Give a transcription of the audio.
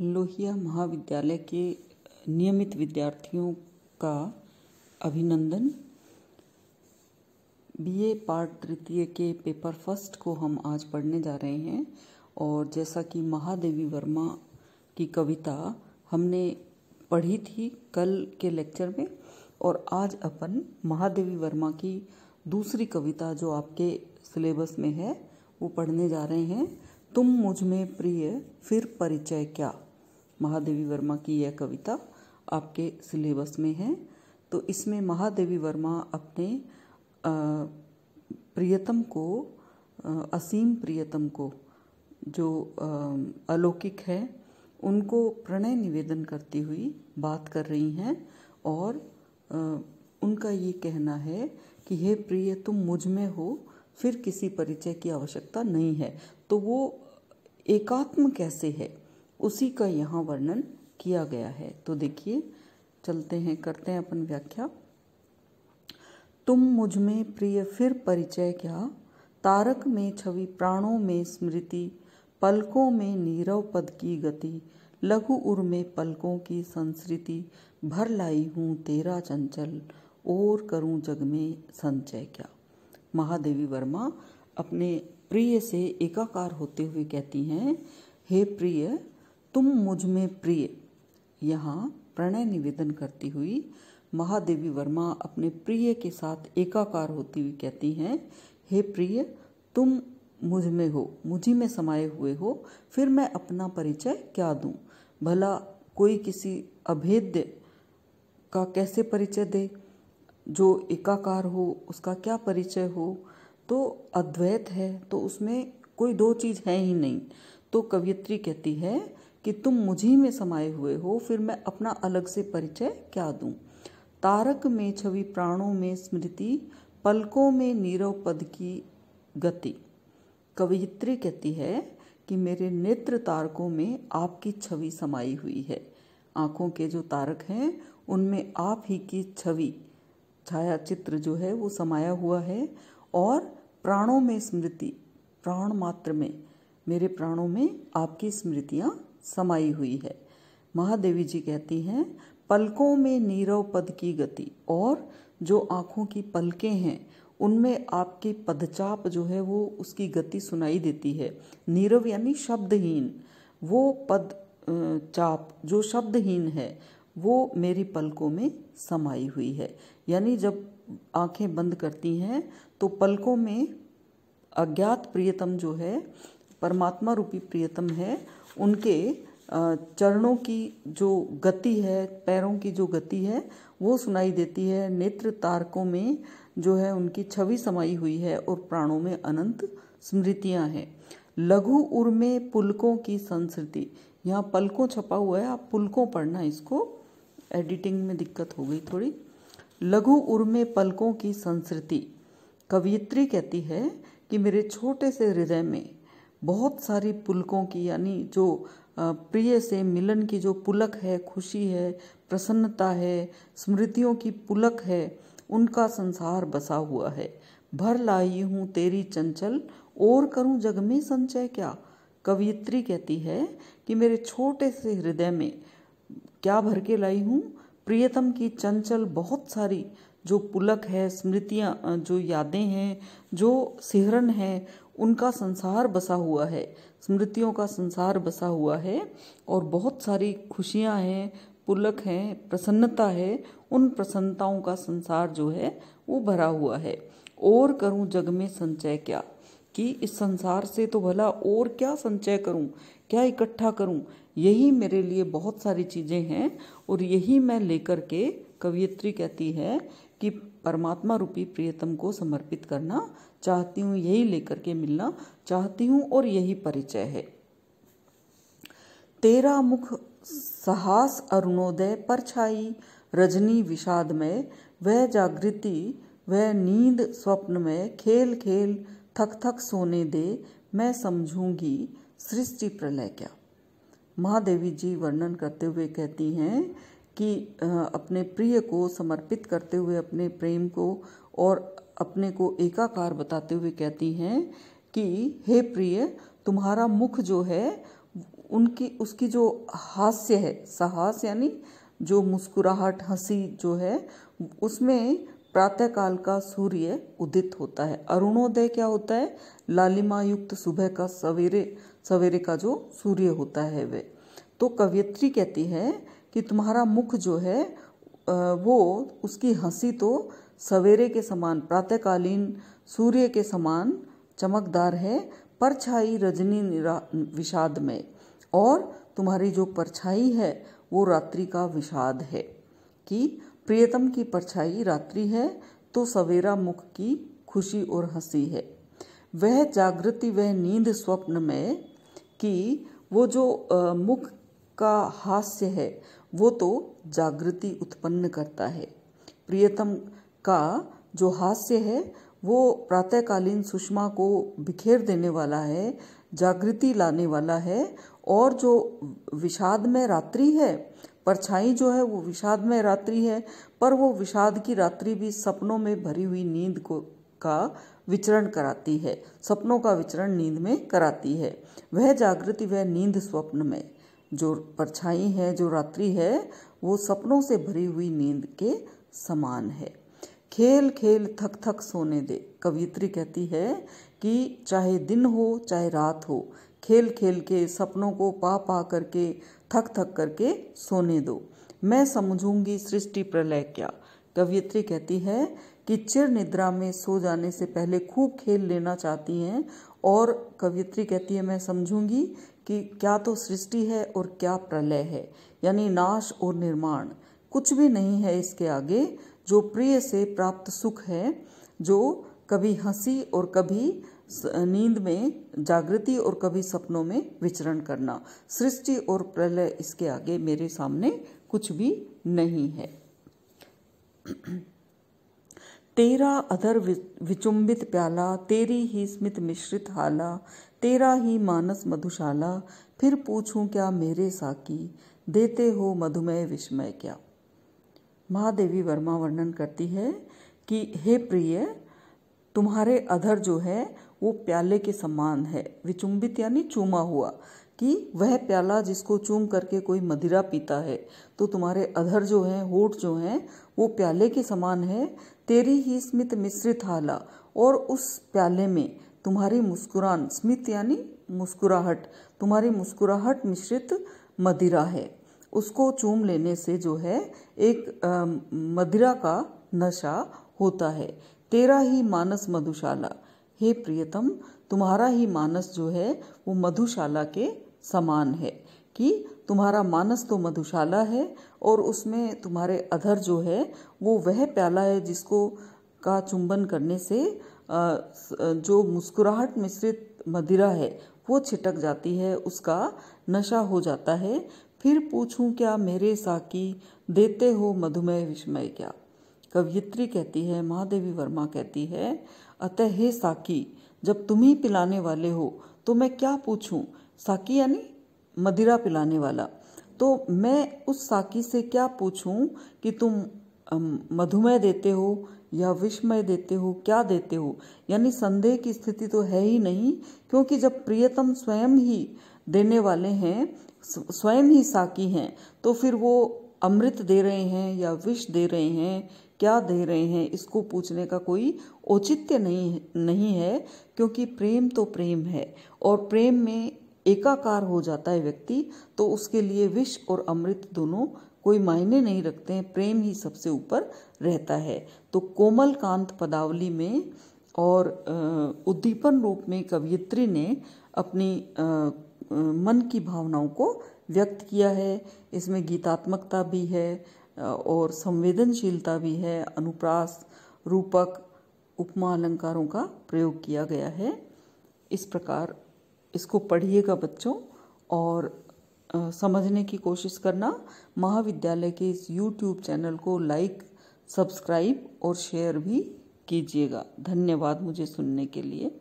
लोहिया महाविद्यालय के नियमित विद्यार्थियों का अभिनंदन बीए पार्ट तृतीय के पेपर फर्स्ट को हम आज पढ़ने जा रहे हैं और जैसा कि महादेवी वर्मा की कविता हमने पढ़ी थी कल के लेक्चर में और आज अपन महादेवी वर्मा की दूसरी कविता जो आपके सिलेबस में है वो पढ़ने जा रहे हैं तुम मुझ में प्रिय फिर परिचय क्या महादेवी वर्मा की यह कविता आपके सिलेबस में है तो इसमें महादेवी वर्मा अपने प्रियतम को असीम प्रियतम को जो अलौकिक है उनको प्रणय निवेदन करती हुई बात कर रही हैं और उनका ये कहना है कि हे प्रिय तुम मुझ में हो फिर किसी परिचय की आवश्यकता नहीं है तो वो एकात्म कैसे है उसी का यहाँ वर्णन किया गया है तो देखिए चलते हैं करते हैं अपन व्याख्या तुम मुझ में प्रिय फिर परिचय क्या तारक में छवि प्राणों में स्मृति पलकों में नीरव पद की गति लघु उर में पलकों की संस्कृति भर लाई हूँ तेरा चंचल और करूँ जग में संचय क्या महादेवी वर्मा अपने प्रिय से एकाकार होते हुए कहती हैं हे प्रिय तुम मुझ में प्रिय यहाँ प्रणय निवेदन करती हुई महादेवी वर्मा अपने प्रिय के साथ एकाकार होती हुई कहती हैं हे प्रिय तुम मुझ में हो मुझी में समाये हुए हो फिर मैं अपना परिचय क्या दूँ भला कोई किसी अभेद्य का कैसे परिचय दे जो एकाकार हो उसका क्या परिचय हो तो अद्वैत है तो उसमें कोई दो चीज़ है ही नहीं तो कवियत्री कहती है कि तुम मुझे में समाये हुए हो फिर मैं अपना अलग से परिचय क्या दूं तारक में छवि प्राणों में स्मृति पलकों में नीरव पद की गति कवयित्री कहती है कि मेरे नेत्र तारकों में आपकी छवि समाई हुई है आँखों के जो तारक हैं उनमें आप ही की छवि छाया चित्र जो है वो समाया हुआ है और प्राणों में स्मृति प्राण मात्र में मेरे प्राणों में आपकी स्मृतियाँ समाई हुई है महादेवी जी कहती हैं पलकों में नीरव पद की गति और जो आँखों की पलकें हैं उनमें आपके पदचाप जो है वो उसकी गति सुनाई देती है नीरव यानी शब्दहीन वो पद चाप जो शब्दहीन है वो मेरी पलकों में समाई हुई है यानी जब आंखें बंद करती हैं तो पलकों में अज्ञात प्रियतम जो है परमात्मा रूपी प्रियतम है उनके चरणों की जो गति है पैरों की जो गति है वो सुनाई देती है नेत्र तारकों में जो है उनकी छवि समाई हुई है और प्राणों में अनंत स्मृतियां हैं लघु उर में पुलकों की संस्कृति यहाँ पलकों छपा हुआ है आप पुलकों पढ़ना इसको एडिटिंग में दिक्कत हो गई थोड़ी लघु उर में पलकों की संस्कृति कवियत्री कहती है कि मेरे छोटे से हृदय में बहुत सारी पुलकों की यानी जो प्रिय से मिलन की जो पुलक है खुशी है प्रसन्नता है स्मृतियों की पुलक है उनका संसार बसा हुआ है भर लाई हूँ तेरी चंचल और करूँ जग में संचय क्या कवियत्री कहती है कि मेरे छोटे से हृदय में क्या भर के लाई हूँ प्रियतम की चंचल बहुत सारी जो पुलक है स्मृतियाँ जो यादें हैं जो सिहरन है उनका संसार बसा हुआ है स्मृतियों का संसार बसा हुआ है और बहुत सारी खुशियाँ हैं पुलक हैं प्रसन्नता है उन प्रसन्नताओं का संसार जो है वो भरा हुआ है और करूँ जग में संचय क्या कि इस संसार से तो भला और क्या संचय करूँ क्या इकट्ठा करूँ यही मेरे लिए बहुत सारी चीज़ें हैं और यही मैं लेकर के कवियत्री कहती है कि परमात्मा रूपी प्रियतम को समर्पित करना चाहती हूँ यही लेकर के मिलना चाहती हूँ और यही परिचय है तेरा मुख साहस अरुणोदय पर छाई रजनी विषाद में वह जागृति वह नींद स्वप्न में खेल खेल थक थक सोने दे मैं समझूंगी सृष्टि प्रलय क्या महादेवी जी वर्णन करते हुए कहती हैं कि अपने प्रिय को समर्पित करते हुए अपने प्रेम को और अपने को एकाकार बताते हुए कहती हैं कि हे प्रिय तुम्हारा मुख जो है उनकी उसकी जो हास्य है साहस यानी जो मुस्कुराहट हंसी जो है उसमें प्रातःकाल का सूर्य उदित होता है अरुणोदय क्या होता है लालिमा युक्त सुबह का सवेरे सवेरे का जो सूर्य होता है वे तो कवियत्री कहती है कि तुम्हारा मुख जो है वो उसकी हंसी तो सवेरे के समान प्रातःकालीन सूर्य के समान चमकदार है परछाई रजनी विषाद में और तुम्हारी जो परछाई है वो रात्रि का विषाद है कि प्रियतम की परछाई रात्रि है तो सवेरा मुख की खुशी और हंसी है वह जागृति वह नींद स्वप्न में कि वो जो मुख का हास्य है वो तो जागृति उत्पन्न करता है प्रियतम का जो हास्य है वो प्रातःकालीन सुषमा को बिखेर देने वाला है जागृति लाने वाला है और जो विषाद में रात्रि है परछाई जो है वो विषाद में रात्रि है पर वो विषाद की रात्रि भी सपनों में भरी हुई नींद को का विचरण कराती है सपनों का विचरण नींद में कराती है वह जागृति वह नींद स्वप्न में जो परछाई है जो रात्रि है वो सपनों से भरी हुई नींद के समान है खेल खेल थक थक सोने दे कवित्री कहती है कि चाहे दिन हो चाहे रात हो खेल खेल के सपनों को पा पा करके थक थक करके सोने दो मैं समझूंगी सृष्टि प्रलय क्या कवियत्री कहती है कि चिर निद्रा में सो जाने से पहले खूब खेल लेना चाहती हैं और कवियत्री कहती है मैं समझूंगी कि क्या तो सृष्टि है और क्या प्रलय है यानी नाश और निर्माण कुछ भी नहीं है इसके आगे जो प्रिय से प्राप्त सुख है जो कभी हंसी और कभी नींद में जागृति और कभी सपनों में विचरण करना सृष्टि और प्रलय इसके आगे मेरे सामने कुछ भी नहीं है तेरा अधर विचुंबित प्याला तेरी ही स्मित मिश्रित हाला तेरा ही मानस मधुशाला फिर पूछूं क्या मेरे साकी देते हो मधुमेह विस्मय क्या महादेवी वर्मा वर्णन करती है कि हे प्रिय तुम्हारे अधर जो है वो प्याले के समान है विचुंबित यानी चूमा हुआ कि वह प्याला जिसको चूम करके कोई मदिरा पीता है तो तुम्हारे अधर जो हैं होठ जो हैं वो प्याले के समान है तेरी ही स्मित मिश्रित हाला और उस प्याले में तुम्हारी मुस्कुरान स्मित यानी मुस्कुराहट तुम्हारी मुस्कुराहट मिश्रित मदिरा है उसको चूम लेने से जो है एक आ, मदिरा का नशा होता है तेरा ही मानस मधुशाला हे प्रियतम तुम्हारा ही मानस जो है वो मधुशाला के समान है कि तुम्हारा मानस तो मधुशाला है और उसमें तुम्हारे अधर जो है वो वह प्याला है जिसको का चुंबन करने से जो मुस्कुराहट मिश्रित मदिरा है वो छिटक जाती है उसका नशा हो जाता है फिर पूछूं क्या मेरे साकी देते हो मधुमेह विस्मय क्या कवयित्री कहती है महादेवी वर्मा कहती है अतः हे साकी जब तुम ही पिलाने वाले हो तो मैं क्या पूछूं साकी यानी मदिरा पिलाने वाला तो मैं उस साकी से क्या पूछूं कि तुम मधुमेह देते हो या विस्मय देते हो क्या देते हो यानी संदेह की स्थिति तो है ही नहीं क्योंकि जब प्रियतम स्वयं ही देने वाले हैं स्वयं ही साकी हैं तो फिर वो अमृत दे रहे हैं या विष दे रहे हैं क्या दे रहे हैं इसको पूछने का कोई औचित्य नहीं नहीं है क्योंकि प्रेम तो प्रेम है और प्रेम में एकाकार हो जाता है व्यक्ति तो उसके लिए विष और अमृत दोनों कोई मायने नहीं रखते हैं प्रेम ही सबसे ऊपर रहता है तो कोमल कांत पदावली में और उद्दीपन रूप में कवियत्री ने अपनी मन की भावनाओं को व्यक्त किया है इसमें गीतात्मकता भी है और संवेदनशीलता भी है अनुप्रास रूपक उपमा अलंकारों का प्रयोग किया गया है इस प्रकार इसको पढ़िएगा बच्चों और समझने की कोशिश करना महाविद्यालय के इस यूट्यूब चैनल को लाइक सब्सक्राइब और शेयर भी कीजिएगा धन्यवाद मुझे सुनने के लिए